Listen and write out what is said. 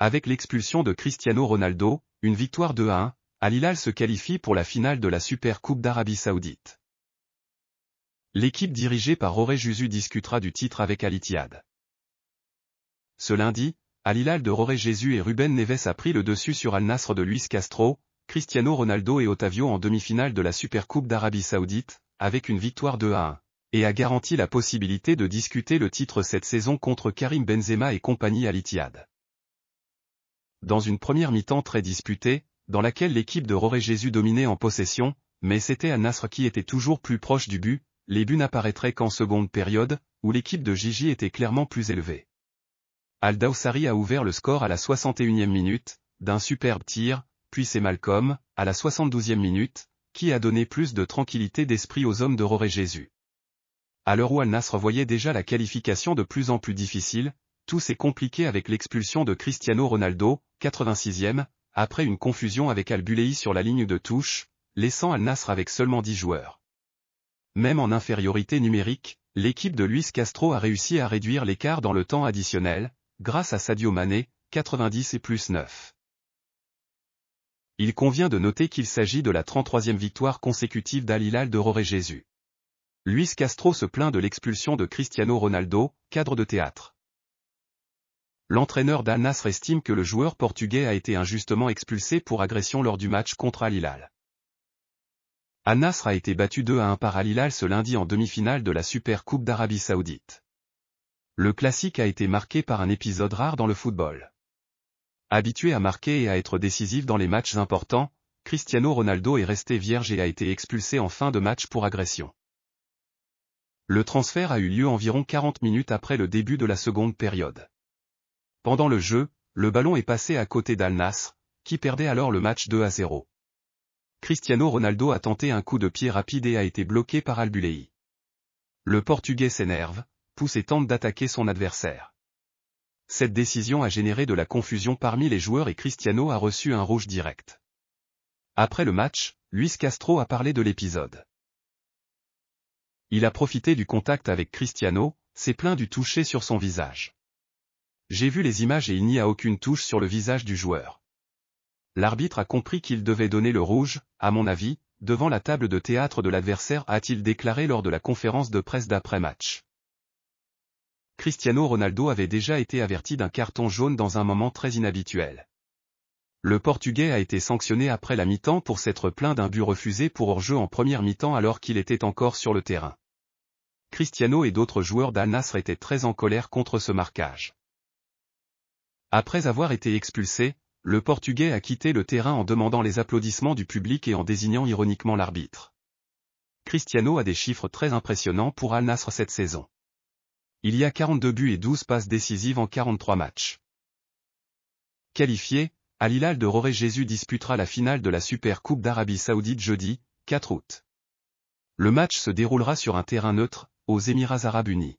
Avec l'expulsion de Cristiano Ronaldo, une victoire de 1, Alilal se qualifie pour la finale de la Super Coupe d'Arabie Saoudite. L'équipe dirigée par Roré Jésus discutera du titre avec Al Ce lundi, Alilal de Roré Jésus et Ruben Neves a pris le dessus sur Al Nasr de Luis Castro, Cristiano Ronaldo et Otavio en demi-finale de la Supercoupe d'Arabie Saoudite, avec une victoire de 1, et a garanti la possibilité de discuter le titre cette saison contre Karim Benzema et compagnie Alitiad dans une première mi-temps très disputée, dans laquelle l'équipe de Roré Jésus dominait en possession, mais c'était à Nasr qui était toujours plus proche du but, les buts n'apparaîtraient qu'en seconde période, où l'équipe de Gigi était clairement plus élevée. Aldaoussari a ouvert le score à la 61e minute, d'un superbe tir, puis c'est Malcolm, à la 72e minute, qui a donné plus de tranquillité d'esprit aux hommes de Roré Jésus. À l'heure où Al-Nasr voyait déjà la qualification de plus en plus difficile, tout s'est compliqué avec l'expulsion de Cristiano Ronaldo, 86e, après une confusion avec Albulei sur la ligne de touche, laissant Al Nasr avec seulement 10 joueurs. Même en infériorité numérique, l'équipe de Luis Castro a réussi à réduire l'écart dans le temps additionnel, grâce à Sadio Mané, 90 et plus 9. Il convient de noter qu'il s'agit de la 33e victoire consécutive d'Al-Hilal de Roré Jésus. Luis Castro se plaint de l'expulsion de Cristiano Ronaldo, cadre de théâtre. L'entraîneur dal estime que le joueur portugais a été injustement expulsé pour agression lors du match contre Al-Hilal. al a été battu 2 à 1 par Al-Hilal ce lundi en demi-finale de la Super Coupe d'Arabie Saoudite. Le classique a été marqué par un épisode rare dans le football. Habitué à marquer et à être décisif dans les matchs importants, Cristiano Ronaldo est resté vierge et a été expulsé en fin de match pour agression. Le transfert a eu lieu environ 40 minutes après le début de la seconde période. Pendant le jeu, le ballon est passé à côté d'Al qui perdait alors le match 2 à 0. Cristiano Ronaldo a tenté un coup de pied rapide et a été bloqué par Albulei. Le Portugais s'énerve, pousse et tente d'attaquer son adversaire. Cette décision a généré de la confusion parmi les joueurs et Cristiano a reçu un rouge direct. Après le match, Luis Castro a parlé de l'épisode. Il a profité du contact avec Cristiano, s'est plaint du toucher sur son visage. J'ai vu les images et il n'y a aucune touche sur le visage du joueur. L'arbitre a compris qu'il devait donner le rouge, à mon avis, devant la table de théâtre de l'adversaire a-t-il déclaré lors de la conférence de presse d'après-match. Cristiano Ronaldo avait déjà été averti d'un carton jaune dans un moment très inhabituel. Le Portugais a été sanctionné après la mi-temps pour s'être plaint d'un but refusé pour hors-jeu en première mi-temps alors qu'il était encore sur le terrain. Cristiano et d'autres joueurs dal étaient très en colère contre ce marquage. Après avoir été expulsé, le Portugais a quitté le terrain en demandant les applaudissements du public et en désignant ironiquement l'arbitre. Cristiano a des chiffres très impressionnants pour Al Nassr cette saison. Il y a 42 buts et 12 passes décisives en 43 matchs. Qualifié, Al Hilal de Roré Jésus disputera la finale de la Super Coupe d'Arabie Saoudite jeudi, 4 août. Le match se déroulera sur un terrain neutre, aux Émirats Arabes Unis.